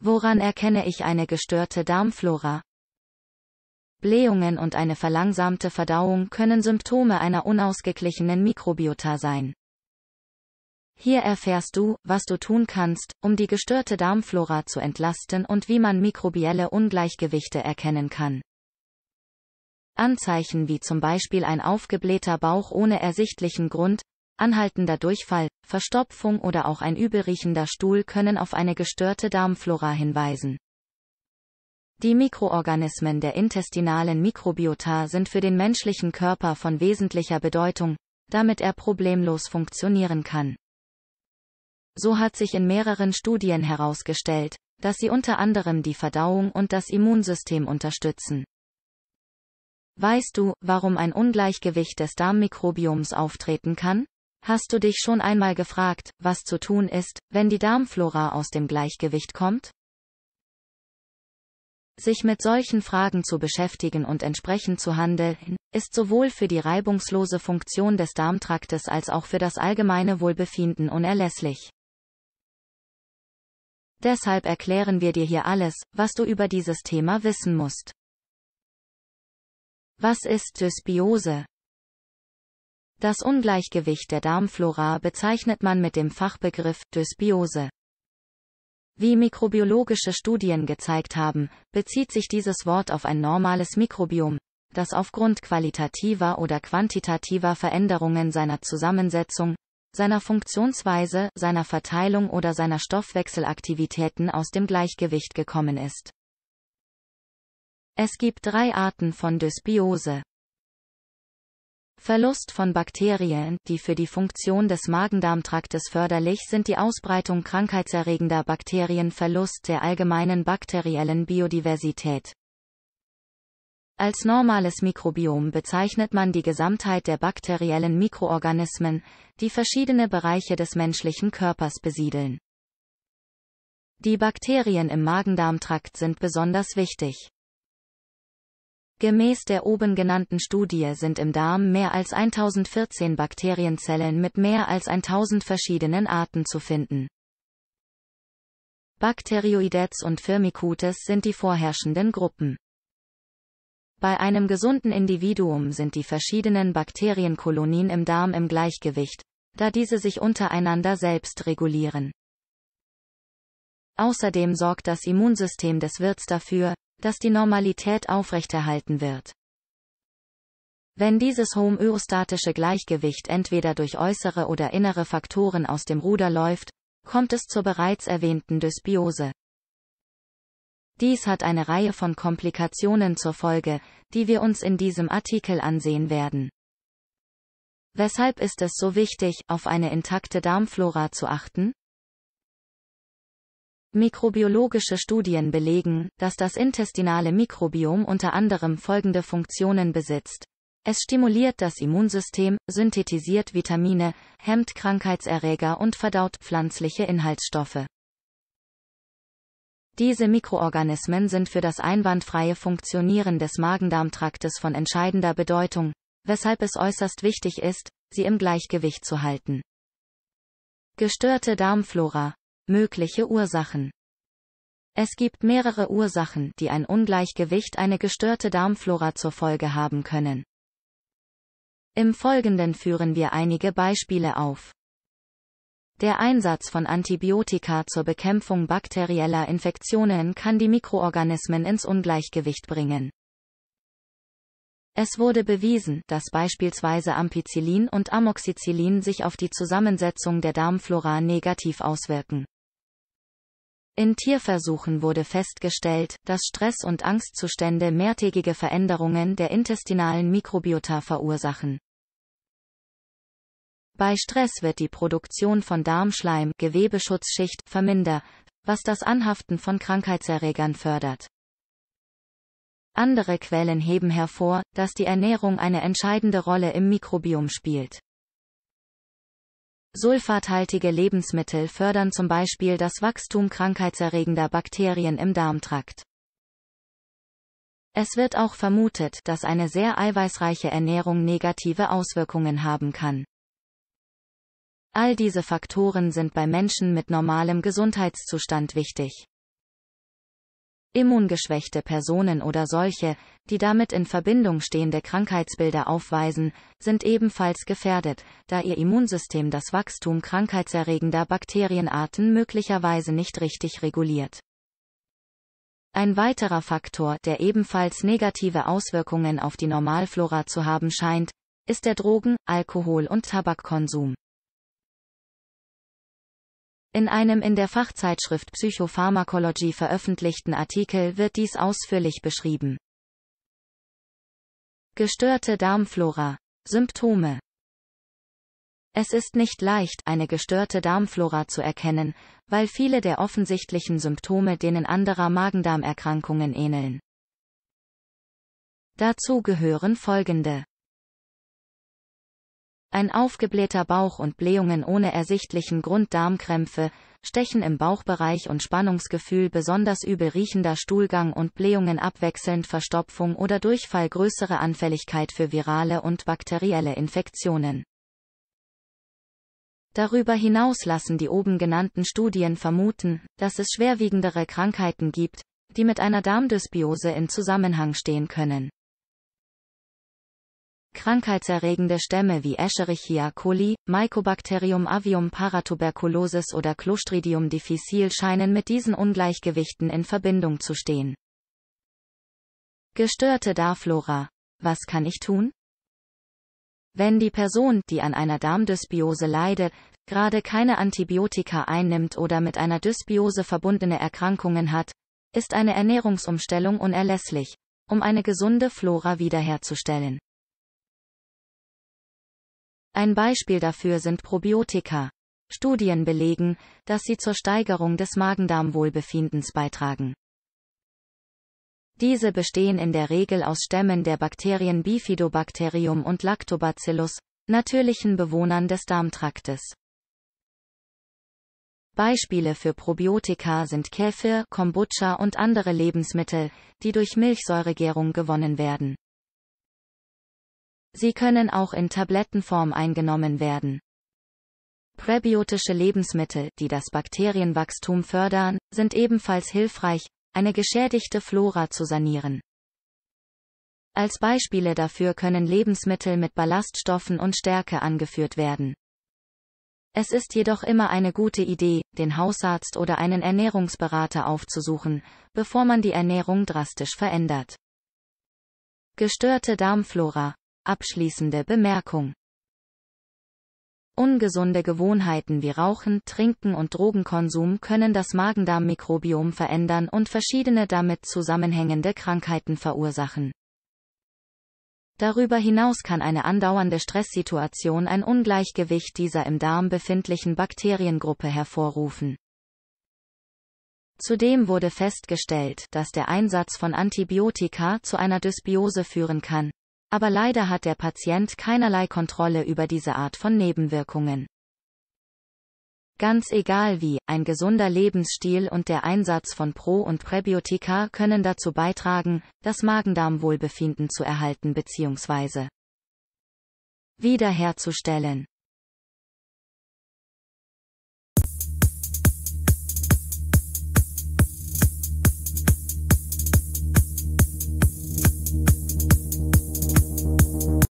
Woran erkenne ich eine gestörte Darmflora? Blähungen und eine verlangsamte Verdauung können Symptome einer unausgeglichenen Mikrobiota sein. Hier erfährst du, was du tun kannst, um die gestörte Darmflora zu entlasten und wie man mikrobielle Ungleichgewichte erkennen kann. Anzeichen wie zum Beispiel ein aufgeblähter Bauch ohne ersichtlichen Grund, Anhaltender Durchfall, Verstopfung oder auch ein übelriechender Stuhl können auf eine gestörte Darmflora hinweisen. Die Mikroorganismen der intestinalen Mikrobiota sind für den menschlichen Körper von wesentlicher Bedeutung, damit er problemlos funktionieren kann. So hat sich in mehreren Studien herausgestellt, dass sie unter anderem die Verdauung und das Immunsystem unterstützen. Weißt du, warum ein Ungleichgewicht des Darmmikrobioms auftreten kann? Hast du dich schon einmal gefragt, was zu tun ist, wenn die Darmflora aus dem Gleichgewicht kommt? Sich mit solchen Fragen zu beschäftigen und entsprechend zu handeln, ist sowohl für die reibungslose Funktion des Darmtraktes als auch für das allgemeine Wohlbefinden unerlässlich. Deshalb erklären wir dir hier alles, was du über dieses Thema wissen musst. Was ist Dysbiose? Das Ungleichgewicht der Darmflora bezeichnet man mit dem Fachbegriff Dysbiose. Wie mikrobiologische Studien gezeigt haben, bezieht sich dieses Wort auf ein normales Mikrobiom, das aufgrund qualitativer oder quantitativer Veränderungen seiner Zusammensetzung, seiner Funktionsweise, seiner Verteilung oder seiner Stoffwechselaktivitäten aus dem Gleichgewicht gekommen ist. Es gibt drei Arten von Dysbiose. Verlust von Bakterien, die für die Funktion des Magendarmtraktes förderlich sind die Ausbreitung krankheitserregender Bakterien Verlust der allgemeinen bakteriellen Biodiversität. Als normales Mikrobiom bezeichnet man die Gesamtheit der bakteriellen Mikroorganismen, die verschiedene Bereiche des menschlichen Körpers besiedeln. Die Bakterien im Magendarmtrakt sind besonders wichtig. Gemäß der oben genannten Studie sind im Darm mehr als 1014 Bakterienzellen mit mehr als 1000 verschiedenen Arten zu finden. Bakterioides und Firmicutes sind die vorherrschenden Gruppen. Bei einem gesunden Individuum sind die verschiedenen Bakterienkolonien im Darm im Gleichgewicht, da diese sich untereinander selbst regulieren. Außerdem sorgt das Immunsystem des Wirts dafür, dass die Normalität aufrechterhalten wird. Wenn dieses homöostatische Gleichgewicht entweder durch äußere oder innere Faktoren aus dem Ruder läuft, kommt es zur bereits erwähnten Dysbiose. Dies hat eine Reihe von Komplikationen zur Folge, die wir uns in diesem Artikel ansehen werden. Weshalb ist es so wichtig, auf eine intakte Darmflora zu achten? Mikrobiologische Studien belegen, dass das intestinale Mikrobiom unter anderem folgende Funktionen besitzt. Es stimuliert das Immunsystem, synthetisiert Vitamine, hemmt Krankheitserreger und verdaut pflanzliche Inhaltsstoffe. Diese Mikroorganismen sind für das einwandfreie Funktionieren des Magendarmtraktes von entscheidender Bedeutung, weshalb es äußerst wichtig ist, sie im Gleichgewicht zu halten. Gestörte Darmflora Mögliche Ursachen es gibt mehrere Ursachen, die ein Ungleichgewicht eine gestörte Darmflora zur Folge haben können. Im Folgenden führen wir einige Beispiele auf. Der Einsatz von Antibiotika zur Bekämpfung bakterieller Infektionen kann die Mikroorganismen ins Ungleichgewicht bringen. Es wurde bewiesen, dass beispielsweise Ampicillin und Amoxicillin sich auf die Zusammensetzung der Darmflora negativ auswirken. In Tierversuchen wurde festgestellt, dass Stress und Angstzustände mehrtägige Veränderungen der intestinalen Mikrobiota verursachen. Bei Stress wird die Produktion von Darmschleim, Gewebeschutzschicht, vermindert, was das Anhaften von Krankheitserregern fördert. Andere Quellen heben hervor, dass die Ernährung eine entscheidende Rolle im Mikrobiom spielt. Sulfathaltige Lebensmittel fördern zum Beispiel das Wachstum krankheitserregender Bakterien im Darmtrakt. Es wird auch vermutet, dass eine sehr eiweißreiche Ernährung negative Auswirkungen haben kann. All diese Faktoren sind bei Menschen mit normalem Gesundheitszustand wichtig. Immungeschwächte Personen oder solche, die damit in Verbindung stehende Krankheitsbilder aufweisen, sind ebenfalls gefährdet, da ihr Immunsystem das Wachstum krankheitserregender Bakterienarten möglicherweise nicht richtig reguliert. Ein weiterer Faktor, der ebenfalls negative Auswirkungen auf die Normalflora zu haben scheint, ist der Drogen-, Alkohol- und Tabakkonsum. In einem in der Fachzeitschrift Psychopharmacology veröffentlichten Artikel wird dies ausführlich beschrieben. Gestörte Darmflora. Symptome. Es ist nicht leicht, eine gestörte Darmflora zu erkennen, weil viele der offensichtlichen Symptome denen anderer Magendarmerkrankungen ähneln. Dazu gehören folgende. Ein aufgeblähter Bauch und Blähungen ohne ersichtlichen Grund Darmkrämpfe, Stechen im Bauchbereich und Spannungsgefühl besonders übel riechender Stuhlgang und Blähungen abwechselnd Verstopfung oder Durchfall größere Anfälligkeit für virale und bakterielle Infektionen. Darüber hinaus lassen die oben genannten Studien vermuten, dass es schwerwiegendere Krankheiten gibt, die mit einer Darmdysbiose in Zusammenhang stehen können. Krankheitserregende Stämme wie Escherichia coli, Mycobacterium avium paratuberculosis oder Clostridium difficile scheinen mit diesen Ungleichgewichten in Verbindung zu stehen. Gestörte Darflora. Was kann ich tun? Wenn die Person, die an einer Darmdysbiose leidet, gerade keine Antibiotika einnimmt oder mit einer Dysbiose verbundene Erkrankungen hat, ist eine Ernährungsumstellung unerlässlich, um eine gesunde Flora wiederherzustellen. Ein Beispiel dafür sind Probiotika. Studien belegen, dass sie zur Steigerung des Magendarmwohlbefindens beitragen. Diese bestehen in der Regel aus Stämmen der Bakterien Bifidobacterium und Lactobacillus, natürlichen Bewohnern des Darmtraktes. Beispiele für Probiotika sind Käfir, Kombucha und andere Lebensmittel, die durch Milchsäuregärung gewonnen werden. Sie können auch in Tablettenform eingenommen werden. Präbiotische Lebensmittel, die das Bakterienwachstum fördern, sind ebenfalls hilfreich, eine geschädigte Flora zu sanieren. Als Beispiele dafür können Lebensmittel mit Ballaststoffen und Stärke angeführt werden. Es ist jedoch immer eine gute Idee, den Hausarzt oder einen Ernährungsberater aufzusuchen, bevor man die Ernährung drastisch verändert. Gestörte Darmflora Abschließende Bemerkung Ungesunde Gewohnheiten wie Rauchen, Trinken und Drogenkonsum können das Magendarmmikrobiom verändern und verschiedene damit zusammenhängende Krankheiten verursachen. Darüber hinaus kann eine andauernde Stresssituation ein Ungleichgewicht dieser im Darm befindlichen Bakteriengruppe hervorrufen. Zudem wurde festgestellt, dass der Einsatz von Antibiotika zu einer Dysbiose führen kann aber leider hat der Patient keinerlei Kontrolle über diese Art von Nebenwirkungen. Ganz egal wie, ein gesunder Lebensstil und der Einsatz von Pro- und Präbiotika können dazu beitragen, das Magendarmwohlbefinden zu erhalten bzw. wiederherzustellen.